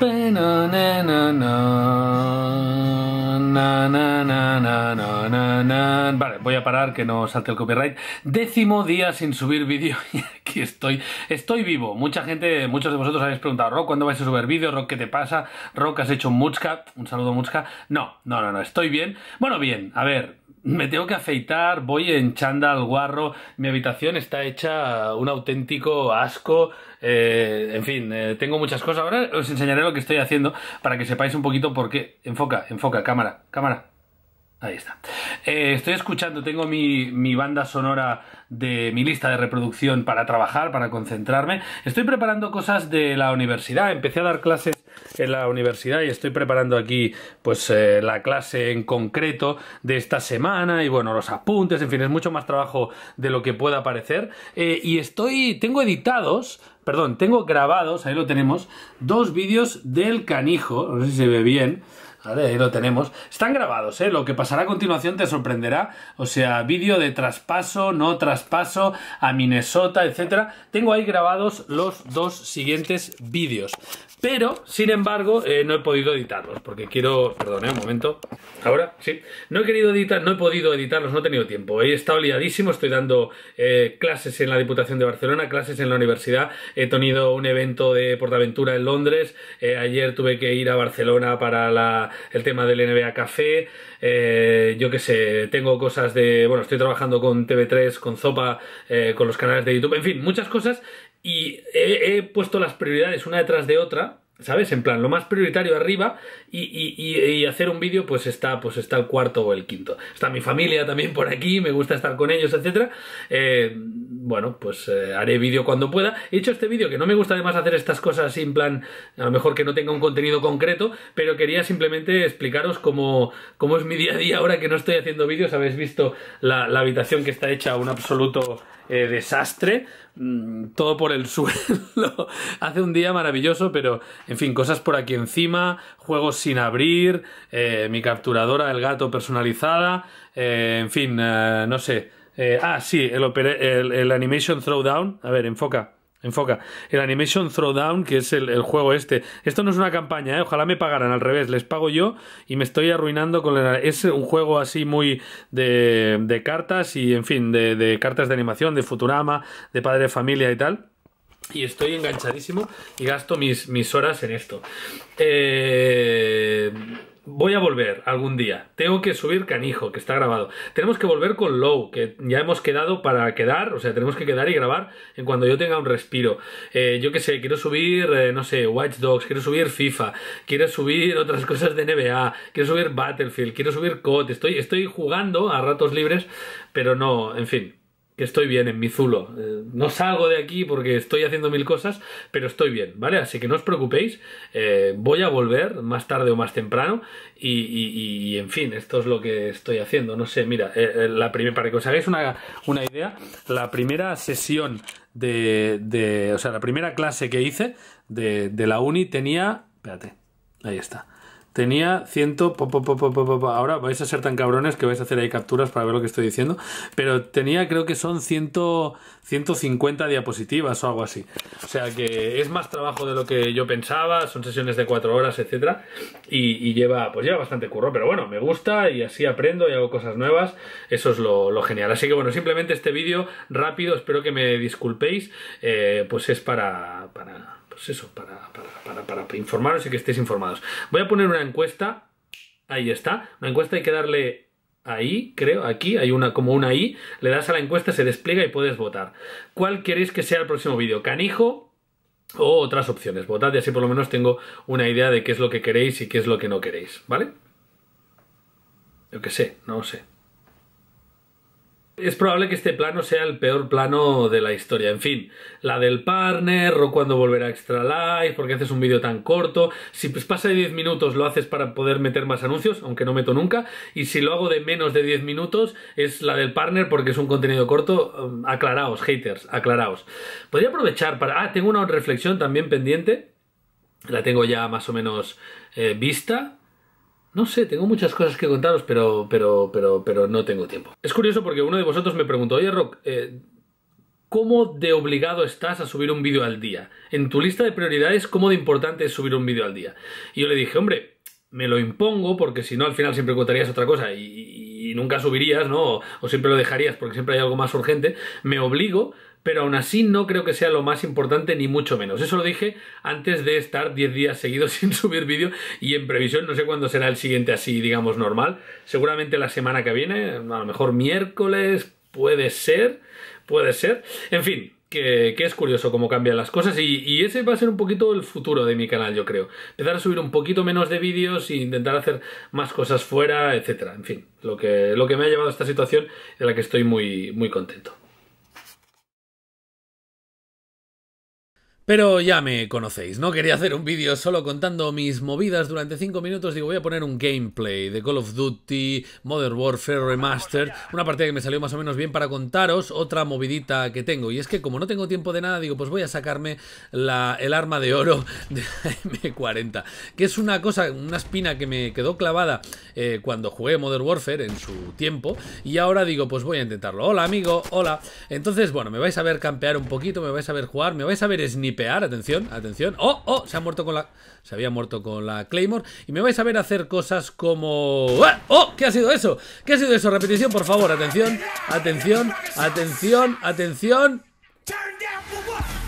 Vale, voy a parar que no salte el copyright. Décimo día sin subir vídeo y aquí estoy. Estoy vivo. Mucha gente, muchos de vosotros habéis preguntado, Rock, ¿cuándo vais a subir vídeo? Rock, ¿qué te pasa? Rock, ¿has hecho un Mutzka? Un saludo, Mutzka. No, no, no, no, estoy bien. Bueno, bien, a ver, me tengo que afeitar, voy en al guarro, mi habitación está hecha un auténtico asco, eh, en fin, eh, tengo muchas cosas. Ahora os enseñaré lo que estoy haciendo para que sepáis un poquito por qué. Enfoca, enfoca, cámara, cámara. Ahí está. Eh, estoy escuchando, tengo mi, banda sonora de mi lista de reproducción para trabajar, para concentrarme. Estoy preparando cosas de la universidad. Empecé a dar clases en la universidad y estoy preparando aquí pues eh, la clase en concreto de esta semana y bueno, los apuntes, en fin, es mucho más trabajo de lo que pueda parecer. Eh, y estoy, tengo editados perdón, tengo grabados, ahí lo tenemos, dos vídeos del canijo, no sé si se ve bien, ¿Vale? Ahí lo tenemos. Están grabados, ¿eh? Lo que pasará a continuación te sorprenderá. O sea, vídeo de traspaso, no traspaso, a Minnesota, etcétera. Tengo ahí grabados los dos siguientes vídeos. Pero, sin embargo, eh, no he podido editarlos. Porque quiero... Perdón, ¿eh? Un momento. Ahora, sí. No he querido editar, no he podido editarlos, no he tenido tiempo. He estado liadísimo, estoy dando eh, clases en la Diputación de Barcelona, clases en la universidad. He tenido un evento de Portaventura en Londres. ayer tuve que ir a Barcelona para la el tema del NBA Café, eh, yo qué sé, tengo cosas de, bueno, estoy trabajando con TV3, con Zopa, eh, con los canales de YouTube, en fin, muchas cosas y he puesto las prioridades una detrás de otra ¿Sabes? En plan, lo más prioritario arriba y, hacer un vídeo pues está, pues está el cuarto o el quinto. Está mi familia también por aquí, me gusta estar con ellos, etc. Eh, bueno, pues eh, haré vídeo cuando pueda. He hecho este vídeo que no me gusta además hacer estas cosas así en plan, a lo mejor que no tenga un contenido concreto, pero quería simplemente explicaros cómo, es mi día a día ahora que no estoy haciendo vídeos. Habéis visto la, la habitación que está hecha un absoluto eh, desastre, mm, todo por el suelo. Hace un día maravilloso, pero en fin, cosas por aquí encima, juegos sin abrir, eh, mi capturadora el gato personalizada, eh, en fin, no sé. ah, sí, el, el Animation Throwdown. A ver, enfoca. Enfoca. El Animation Throwdown, que es el, juego este. Esto no es una campaña, ¿eh? ojalá me pagaran al revés. Les pago yo y me estoy arruinando con el... Es un juego así muy de, cartas y, en fin, de, cartas de animación, de Futurama, de padre de familia y tal. Y estoy enganchadísimo y gasto mis, mis horas en esto. Eh voy a volver algún día. Tengo que subir Canijo, que está grabado. Tenemos que volver con Low, que ya hemos quedado para quedar. O sea, tenemos que quedar y grabar en cuando yo tenga un respiro. Eh, yo qué sé, quiero subir, eh, no sé, Watch Dogs, quiero subir FIFA, quiero subir otras cosas de NBA, quiero subir Battlefield, quiero subir COD. Estoy, estoy jugando a ratos libres, pero no, en fin que estoy bien en mi zulo. Eh, no salgo de aquí porque estoy haciendo mil cosas, pero estoy bien, ¿vale? Así que no os preocupéis, eh, voy a volver más tarde o más temprano y, en fin, esto es lo que estoy haciendo. No sé, mira, eh, la primera, para que os hagáis una, una idea, la primera sesión de, de, o sea, la primera clase que hice de, de la uni tenía, espérate, ahí está. Tenía ciento... ahora vais a ser tan cabrones que vais a hacer ahí capturas para ver lo que estoy diciendo. Pero tenía, creo que son ciento, 150 diapositivas o algo así. O sea que es más trabajo de lo que yo pensaba. Son sesiones de cuatro horas, etcétera y, lleva, pues lleva bastante curro. Pero bueno, me gusta y así aprendo y hago cosas nuevas. Eso es lo, genial. Así que bueno, simplemente este vídeo rápido. Espero que me disculpéis. Eh, pues es para... para pues eso, para, para, informaros y que estéis informados. Voy a poner una encuesta. Ahí está. Una encuesta hay que darle ahí, creo, aquí, hay una como una ahí le das a la encuesta, se despliega y puedes votar. ¿Cuál queréis que sea el próximo vídeo? ¿Canijo? O otras opciones. Votad y así por lo menos tengo una idea de qué es lo que queréis y qué es lo que no queréis, ¿vale? Yo que sé, no lo sé. Es probable que este plano sea el peor plano de la historia. En fin, la del partner, o cuando volverá Extra Life, porque haces un vídeo tan corto. Si pues, pasa de 10 minutos lo haces para poder meter más anuncios, aunque no meto nunca. Y si lo hago de menos de 10 minutos es la del partner porque es un contenido corto. Um, aclaraos, haters, aclaraos. Podría aprovechar para... Ah, tengo una reflexión también pendiente. La tengo ya más o menos eh, vista no sé, tengo muchas cosas que contaros, pero, pero, pero, pero no tengo tiempo. Es curioso porque uno de vosotros me preguntó, oye Rock, eh, ¿cómo de obligado estás a subir un vídeo al día? En tu lista de prioridades, ¿cómo de importante es subir un vídeo al día? Y yo le dije, hombre, me lo impongo porque si no al final siempre contarías otra cosa y, nunca subirías, ¿no? o siempre lo dejarías porque siempre hay algo más urgente. Me obligo pero aún así no creo que sea lo más importante ni mucho menos. Eso lo dije antes de estar 10 días seguidos sin subir vídeo y en previsión no sé cuándo será el siguiente así, digamos, normal. Seguramente la semana que viene, a lo mejor miércoles, puede ser, puede ser. En fin, que, es curioso cómo cambian las cosas y, ese va a ser un poquito el futuro de mi canal, yo creo. Empezar a subir un poquito menos de vídeos e intentar hacer más cosas fuera, etcétera. En fin, lo que, lo que me ha llevado a esta situación en la que estoy muy, muy contento. Pero ya me conocéis, no quería hacer un vídeo solo contando mis movidas durante 5 minutos, digo voy a poner un gameplay de Call of Duty, Modern Warfare Remastered, una partida que me salió más o menos bien para contaros otra movidita que tengo. Y es que como no tengo tiempo de nada, digo pues voy a sacarme el arma de oro de M40, que es una cosa, una espina que me quedó clavada eh, cuando jugué Modern Warfare en su tiempo. Y ahora digo pues voy a intentarlo. Hola amigo, hola. Entonces bueno, me vais a ver campear un poquito, me vais a ver jugar, me vais a ver sniper atención, atención. ¡Oh, oh! Se ha muerto con la... Se había muerto con la Claymore. Y me vais a ver hacer cosas como... ¡Ah! ¡Oh! ¿Qué ha sido eso? ¿Qué ha sido eso? Repetición, por favor. Atención, atención, atención, atención.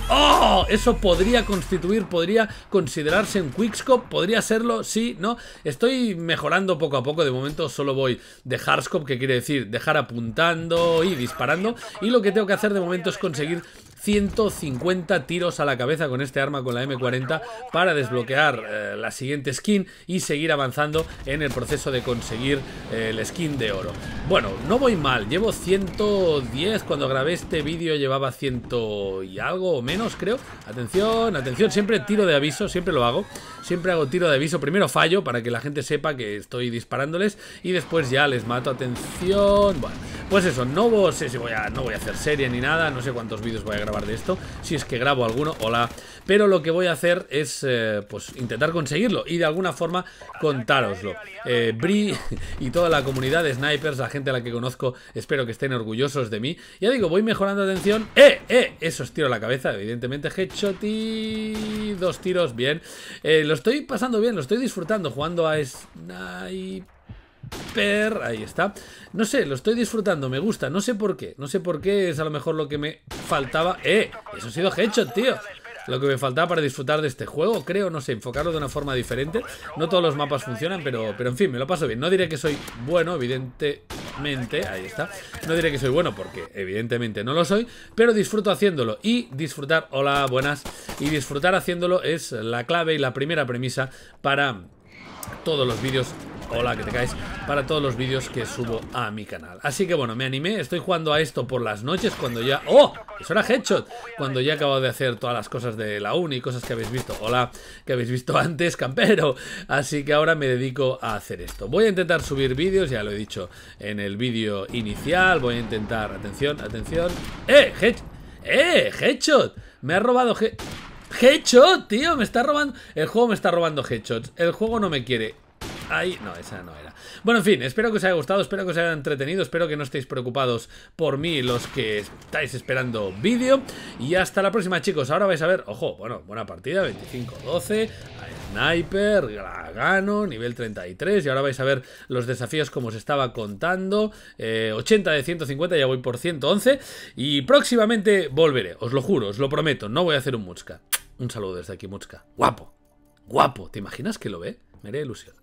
¡Oh! Eso podría constituir, podría considerarse un Quickscope, podría serlo, sí, ¿no? Estoy mejorando poco a poco, de momento solo voy de Hardscope, que quiere decir dejar apuntando y disparando, y lo que tengo que hacer de momento es conseguir 150 tiros a la cabeza con este arma, con la M40, para desbloquear eh, la siguiente skin y seguir avanzando en el proceso de conseguir eh, el skin de oro. Bueno, no voy mal, llevo 110, cuando grabé este vídeo llevaba 100 y algo o menos, creo. Atención, atención, siempre tiro de aviso, siempre lo hago, siempre hago tiro de aviso, primero fallo para que la gente sepa que estoy disparándoles y después ya les mato, atención, bueno... Pues eso, no sé si voy a, no voy a hacer serie ni nada, no sé cuántos vídeos voy a grabar de esto, si es que grabo alguno, hola. Pero lo que voy a hacer es eh, pues intentar conseguirlo y de alguna forma contároslo. Eh, Bri y toda la comunidad de snipers, la gente a la que conozco, espero que estén orgullosos de mí. Ya digo, voy mejorando atención. ¡Eh! ¡Eh! es tiro a la cabeza, evidentemente. Headshot y dos tiros, bien. Eh, lo estoy pasando bien, lo estoy disfrutando jugando a sniper Per, ahí está. No sé, lo estoy disfrutando, me gusta, no sé por qué. No sé por qué es a lo mejor lo que me faltaba. ¡Eh! Eso ha sido headshot, tío. Lo que me faltaba para disfrutar de este juego, creo, no sé, enfocarlo de una forma diferente. No todos los mapas funcionan, pero, pero en fin, me lo paso bien. No diré que soy bueno, evidentemente, ahí está. No diré que soy bueno porque evidentemente no lo soy, pero disfruto haciéndolo. Y disfrutar, hola, buenas, y disfrutar haciéndolo es la clave y la primera premisa para todos los vídeos hola que tengáis para todos los vídeos que subo a mi canal. Así que bueno, me animé, estoy jugando a esto por las noches cuando ya... ¡Oh! Eso era headshot. Cuando ya he acabado de hacer todas las cosas de la uni, cosas que habéis visto, hola, que habéis visto antes, campero. Así que ahora me dedico a hacer esto. Voy a intentar subir vídeos, ya lo he dicho en el vídeo inicial, voy a intentar... Atención, atención. ¡Eh! ¡Headshot! ¡Eh! ¡Headshot! Me ha robado... Headshot, tío, me está robando El juego me está robando headshots El juego no me quiere Ahí, no, esa no era. Bueno, en fin, espero que os haya gustado, espero que os haya entretenido, espero que no estéis preocupados por mí los que estáis esperando vídeo. Y hasta la próxima, chicos. Ahora vais a ver, ojo, bueno, buena partida, 25-12, Sniper, Gragano, nivel 33. Y ahora vais a ver los desafíos como os estaba contando. 80 eh, de 150, ya voy por 111. Y próximamente volveré, os lo juro, os lo prometo, no voy a hacer un Mutzka. Un saludo desde aquí, muchka Guapo, guapo. ¿Te imaginas que lo ve? Me haría ilusión.